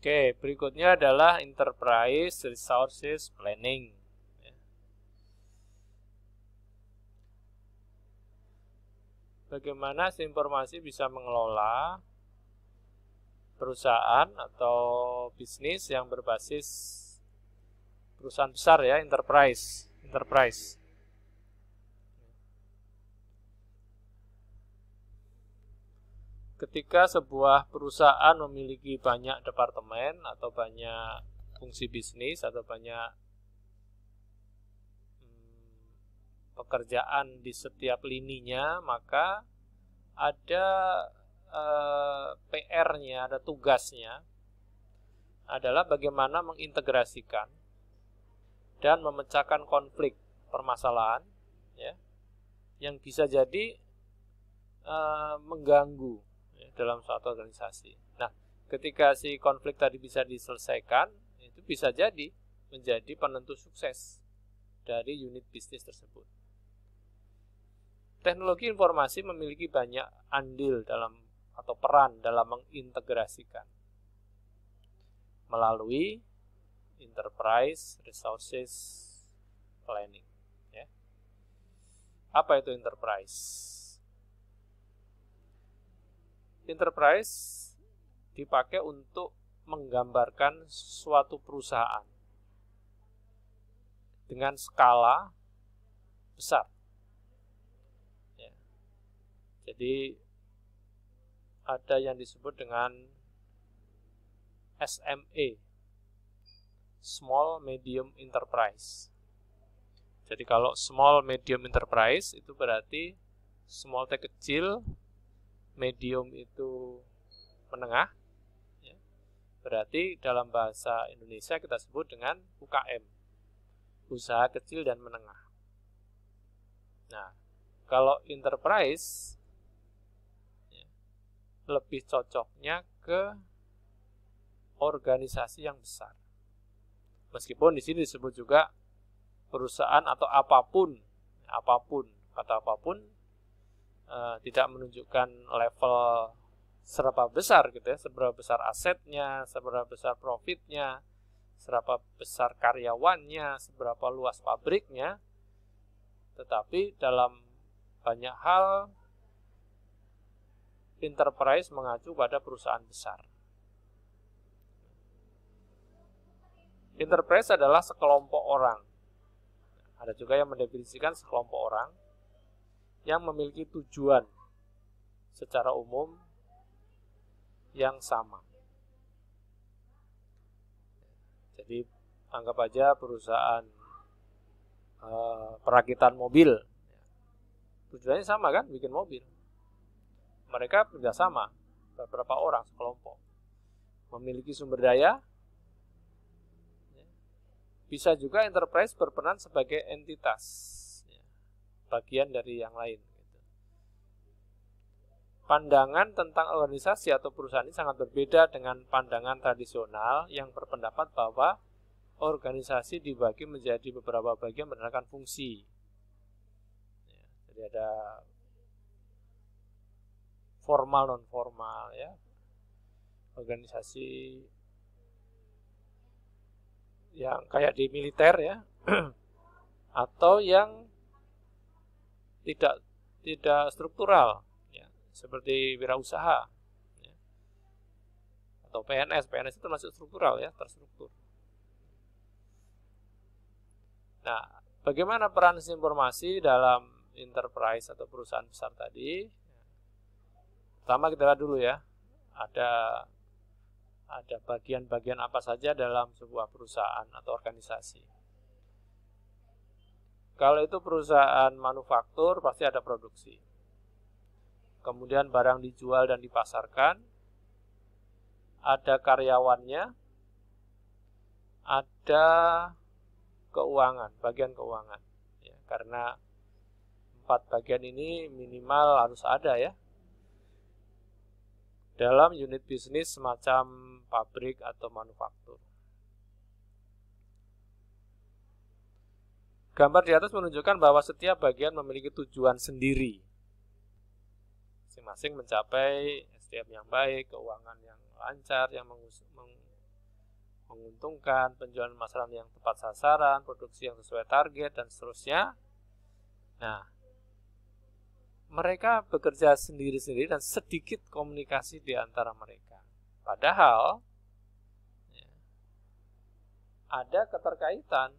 Oke, berikutnya adalah enterprise resources planning. Bagaimana si informasi bisa mengelola perusahaan atau bisnis yang berbasis perusahaan besar ya, enterprise, enterprise. ketika sebuah perusahaan memiliki banyak departemen atau banyak fungsi bisnis atau banyak hmm, pekerjaan di setiap lininya maka ada eh, PR-nya ada tugasnya adalah bagaimana mengintegrasikan dan memecahkan konflik permasalahan ya yang bisa jadi eh, mengganggu dalam suatu organisasi. Nah, ketika si konflik tadi bisa diselesaikan, itu bisa jadi menjadi penentu sukses dari unit bisnis tersebut. Teknologi informasi memiliki banyak andil dalam atau peran dalam mengintegrasikan melalui enterprise resources planning ya. Apa itu enterprise? Enterprise dipakai untuk menggambarkan suatu perusahaan dengan skala besar. Ya. Jadi ada yang disebut dengan SME, Small Medium Enterprise. Jadi kalau small medium enterprise itu berarti small tech kecil, medium itu menengah, ya, berarti dalam bahasa Indonesia kita sebut dengan UKM, usaha kecil dan menengah. Nah, kalau enterprise ya, lebih cocoknya ke organisasi yang besar. Meskipun di sini disebut juga perusahaan atau apapun, apapun kata apapun Eh, tidak menunjukkan level seberapa besar gitu ya, seberapa besar asetnya, seberapa besar profitnya, seberapa besar karyawannya, seberapa luas pabriknya. Tetapi dalam banyak hal enterprise mengacu pada perusahaan besar. Enterprise adalah sekelompok orang. Ada juga yang mendefinisikan sekelompok orang yang memiliki tujuan secara umum yang sama. Jadi anggap aja perusahaan e, perakitan mobil tujuannya sama kan bikin mobil mereka sama beberapa orang sekelompok memiliki sumber daya bisa juga enterprise berperan sebagai entitas bagian dari yang lain. Gitu. Pandangan tentang organisasi atau perusahaan ini sangat berbeda dengan pandangan tradisional yang berpendapat bahwa organisasi dibagi menjadi beberapa bagian berdasarkan fungsi. Jadi ada formal non formal ya. Organisasi yang kayak di militer ya atau yang tidak tidak struktural ya, seperti wirausaha ya. atau PNS PNS itu termasuk struktural ya terstruktur nah bagaimana peran informasi dalam enterprise atau perusahaan besar tadi pertama kita lihat dulu ya ada ada bagian-bagian apa saja dalam sebuah perusahaan atau organisasi kalau itu perusahaan manufaktur pasti ada produksi. Kemudian barang dijual dan dipasarkan. Ada karyawannya. Ada keuangan, bagian keuangan. Ya, karena empat bagian ini minimal harus ada ya. Dalam unit bisnis semacam pabrik atau manufaktur. Gambar di atas menunjukkan bahwa setiap bagian memiliki tujuan sendiri. Masing-masing mencapai SDM yang baik, keuangan yang lancar, yang menguntungkan, penjualan masalah yang tepat sasaran, produksi yang sesuai target, dan seterusnya. Nah, mereka bekerja sendiri-sendiri dan sedikit komunikasi di antara mereka. Padahal, ya, ada keterkaitan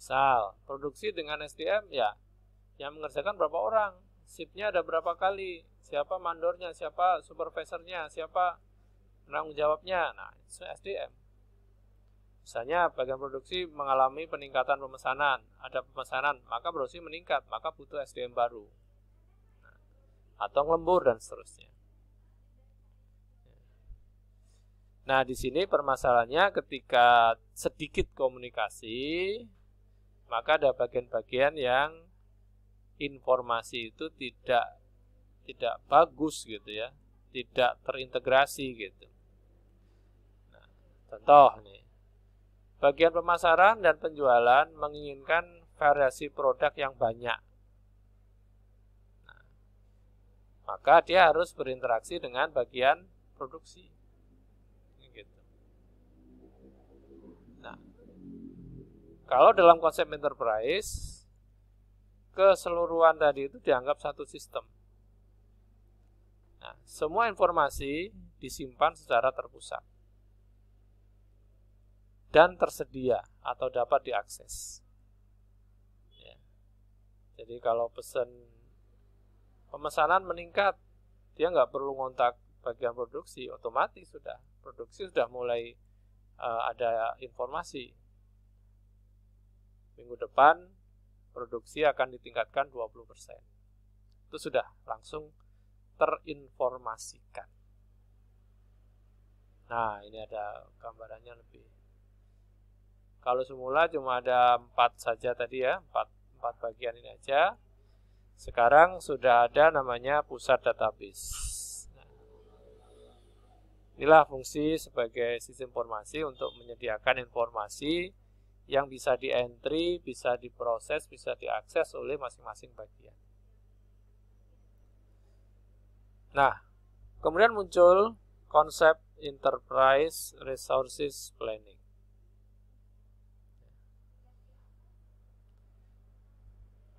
Misal, produksi dengan SDM ya yang mengerjakan berapa orang, shiftnya ada berapa kali, siapa mandornya, siapa supervisornya, siapa penanggung jawabnya. Nah, itu SDM. Misalnya bagian produksi mengalami peningkatan pemesanan, ada pemesanan, maka produksi meningkat, maka butuh SDM baru. Nah, atau lembur dan seterusnya. Nah, di sini permasalahannya ketika sedikit komunikasi, maka ada bagian-bagian yang informasi itu tidak tidak bagus gitu ya, tidak terintegrasi gitu. Nah, contoh nih, bagian pemasaran dan penjualan menginginkan variasi produk yang banyak. Nah, maka dia harus berinteraksi dengan bagian produksi. Kalau dalam konsep enterprise, keseluruhan tadi itu dianggap satu sistem. Nah, semua informasi disimpan secara terpusat dan tersedia atau dapat diakses. Ya. Jadi kalau pesan pemesanan meningkat, dia nggak perlu ngontak bagian produksi, otomatis sudah produksi sudah mulai uh, ada informasi Minggu depan produksi akan ditingkatkan 20%. Itu sudah langsung terinformasikan. Nah, ini ada gambarannya lebih. Kalau semula cuma ada empat saja tadi ya, empat, empat bagian ini aja. Sekarang sudah ada namanya pusat database. Nah, inilah fungsi sebagai sistem informasi untuk menyediakan informasi yang bisa di entry, bisa diproses, bisa diakses oleh masing-masing bagian. Nah, kemudian muncul konsep enterprise resources planning.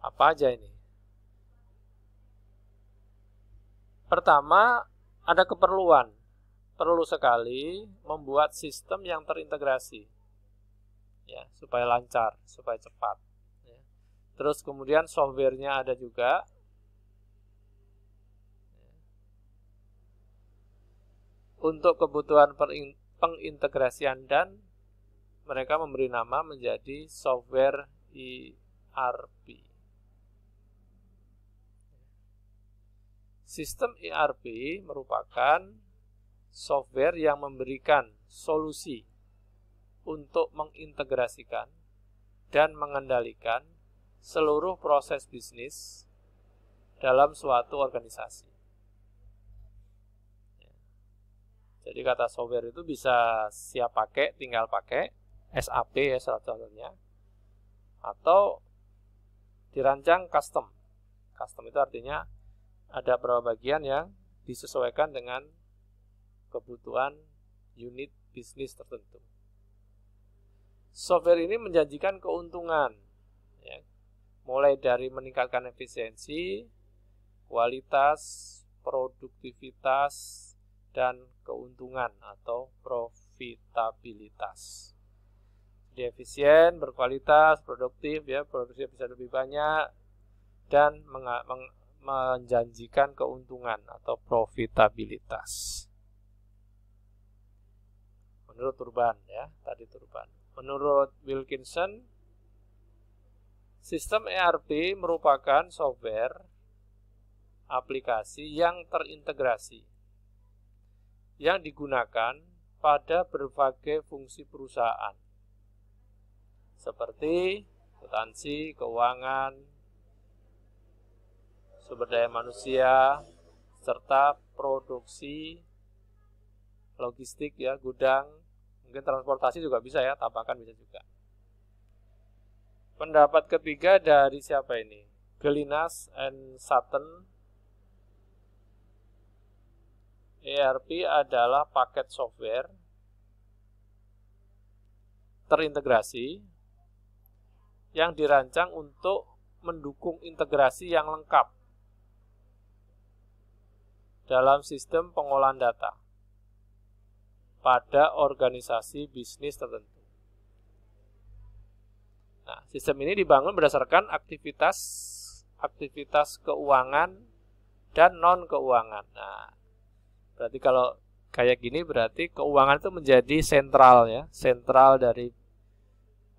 Apa aja ini? Pertama, ada keperluan. Perlu sekali membuat sistem yang terintegrasi ya supaya lancar supaya cepat ya. terus kemudian softwarenya ada juga untuk kebutuhan pengintegrasian dan mereka memberi nama menjadi software ERP. Sistem ERP merupakan software yang memberikan solusi untuk mengintegrasikan dan mengendalikan seluruh proses bisnis dalam suatu organisasi. Jadi kata software itu bisa siap pakai, tinggal pakai, SAP ya salah satunya, atau dirancang custom. Custom itu artinya ada beberapa bagian yang disesuaikan dengan kebutuhan unit bisnis tertentu software ini menjanjikan keuntungan. Ya. Mulai dari meningkatkan efisiensi, kualitas, produktivitas, dan keuntungan atau profitabilitas. Jadi efisien, berkualitas, produktif ya, produksi bisa lebih banyak dan menjanjikan keuntungan atau profitabilitas. Menurut Turban ya, tadi Turban. Menurut Wilkinson, sistem ERP merupakan software aplikasi yang terintegrasi yang digunakan pada berbagai fungsi perusahaan seperti potensi keuangan, sumber daya manusia, serta produksi logistik ya, gudang, Mungkin transportasi juga bisa ya, tapakan bisa juga. Pendapat ketiga dari siapa ini? Gelinas and Sutton. ERP adalah paket software terintegrasi yang dirancang untuk mendukung integrasi yang lengkap dalam sistem pengolahan data pada organisasi bisnis tertentu. Nah, sistem ini dibangun berdasarkan aktivitas aktivitas keuangan dan non keuangan. Nah, berarti kalau kayak gini berarti keuangan itu menjadi sentral ya, sentral dari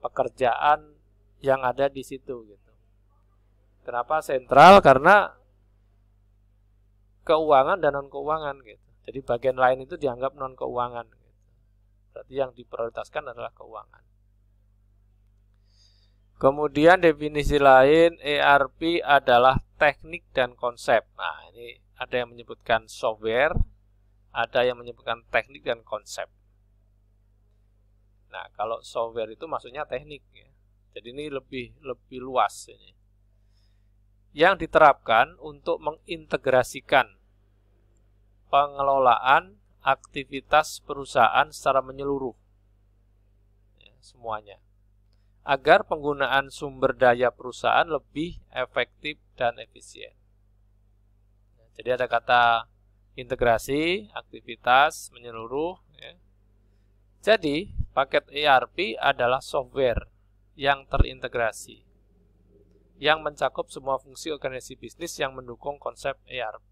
pekerjaan yang ada di situ gitu. Kenapa sentral? Karena keuangan dan non keuangan gitu. Jadi bagian lain itu dianggap non keuangan. Berarti yang diprioritaskan adalah keuangan. Kemudian definisi lain ERP adalah teknik dan konsep. Nah, ini ada yang menyebutkan software, ada yang menyebutkan teknik dan konsep. Nah, kalau software itu maksudnya teknik ya. Jadi ini lebih lebih luas ini. Yang diterapkan untuk mengintegrasikan pengelolaan aktivitas perusahaan secara menyeluruh ya, semuanya agar penggunaan sumber daya perusahaan lebih efektif dan efisien. Ya, jadi ada kata integrasi, aktivitas menyeluruh. Ya. Jadi paket ERP adalah software yang terintegrasi yang mencakup semua fungsi organisasi bisnis yang mendukung konsep ERP.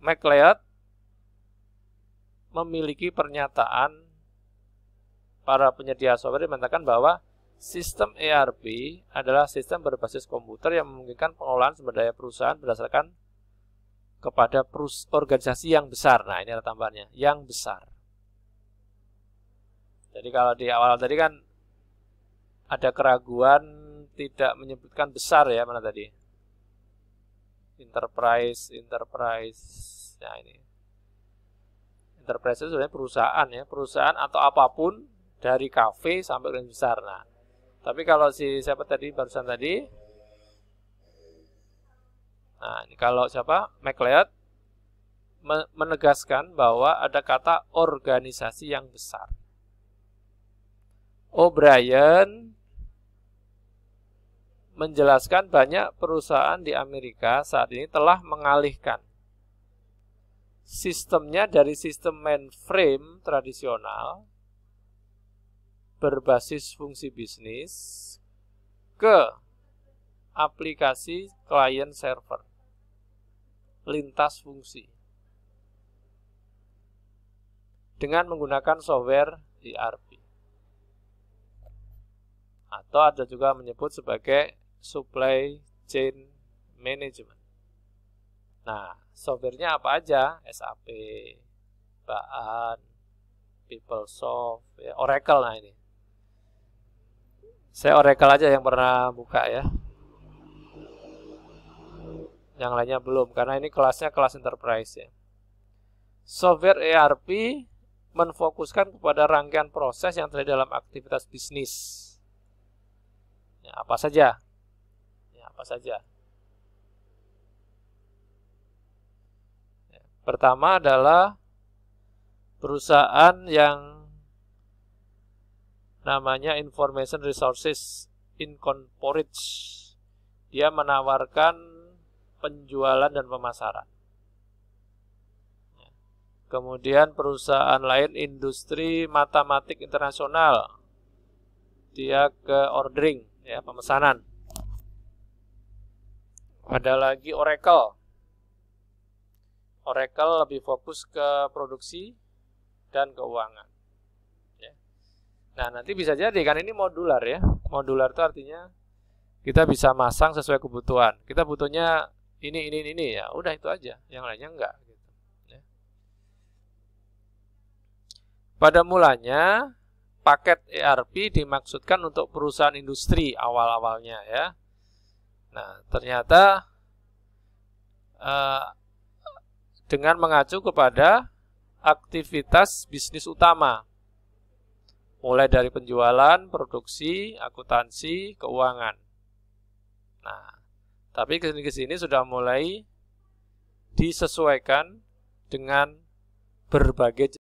MacLeod memiliki pernyataan para penyedia software yang mengatakan bahwa sistem ERP adalah sistem berbasis komputer yang memungkinkan pengelolaan sumber daya perusahaan berdasarkan kepada perus organisasi yang besar. Nah, ini ada tambahannya, yang besar. Jadi kalau di awal tadi kan ada keraguan tidak menyebutkan besar ya mana tadi? enterprise enterprise nah ini enterprise itu sebenarnya perusahaan ya perusahaan atau apapun dari kafe sampai yang besar nah tapi kalau si siapa tadi barusan tadi nah ini kalau siapa McLeod menegaskan bahwa ada kata organisasi yang besar O'Brien oh, menjelaskan banyak perusahaan di Amerika saat ini telah mengalihkan sistemnya dari sistem mainframe tradisional berbasis fungsi bisnis ke aplikasi client server lintas fungsi dengan menggunakan software ERP atau ada juga menyebut sebagai supply chain management. Nah, softwarenya apa aja? SAP, bahan, PeopleSoft, ya, Oracle nah ini. Saya Oracle aja yang pernah buka ya. Yang lainnya belum karena ini kelasnya kelas enterprise ya. Software ERP menfokuskan kepada rangkaian proses yang terjadi dalam aktivitas bisnis. Ya, apa saja? apa saja. Ya, pertama adalah perusahaan yang namanya Information Resources Incorporated. Dia menawarkan penjualan dan pemasaran. Ya. Kemudian perusahaan lain industri matematik internasional. Dia ke ordering, ya, pemesanan. Ada lagi Oracle. Oracle lebih fokus ke produksi dan keuangan. Ya. Nah, nanti bisa jadi kan ini modular ya. Modular itu artinya kita bisa masang sesuai kebutuhan. Kita butuhnya ini ini ini ya, udah itu aja. Yang lainnya enggak gitu ya. Pada mulanya paket ERP dimaksudkan untuk perusahaan industri awal-awalnya ya Nah, ternyata uh, dengan mengacu kepada aktivitas bisnis utama, mulai dari penjualan, produksi, akuntansi, keuangan. Nah, tapi ke sini sudah mulai disesuaikan dengan berbagai